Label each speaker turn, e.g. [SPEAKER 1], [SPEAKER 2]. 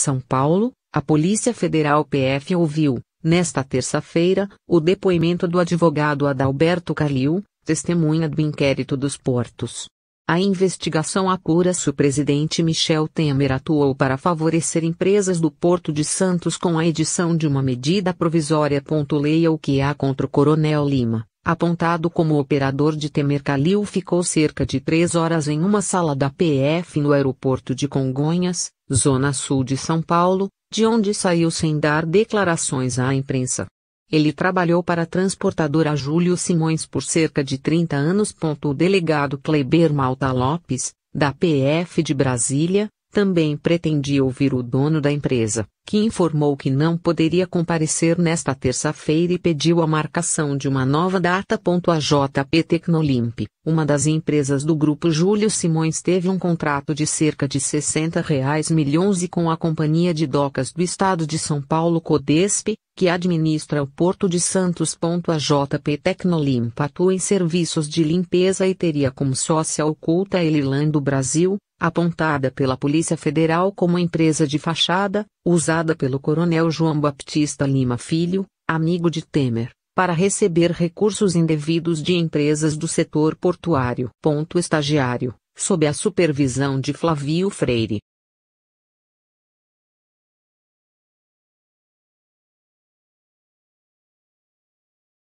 [SPEAKER 1] São Paulo, a Polícia Federal PF ouviu, nesta terça-feira, o depoimento do advogado Adalberto Calil, testemunha do inquérito dos portos. A investigação apura se o presidente Michel Temer atuou para favorecer empresas do Porto de Santos com a edição de uma medida provisória. Leia o que há contra o Coronel Lima. Apontado como operador de Temer Calil ficou cerca de três horas em uma sala da PF no aeroporto de Congonhas, Zona Sul de São Paulo, de onde saiu sem dar declarações à imprensa. Ele trabalhou para a transportadora Júlio Simões por cerca de 30 anos. O delegado Kleber Malta Lopes, da PF de Brasília, também pretendia ouvir o dono da empresa, que informou que não poderia comparecer nesta terça-feira e pediu a marcação de uma nova data. A JP Tecnolimp, uma das empresas do grupo Júlio Simões, teve um contrato de cerca de 60 reais milhões e com a Companhia de Docas do Estado de São Paulo Codesp, que administra o Porto de Santos. A JP Tecnolimp atua em serviços de limpeza e teria como sócia oculta a Elilan do Brasil, apontada pela Polícia Federal como empresa de fachada, usada pelo coronel João Baptista Lima Filho, amigo de Temer, para receber recursos indevidos de empresas do setor portuário. Ponto estagiário, sob a supervisão de Flavio Freire,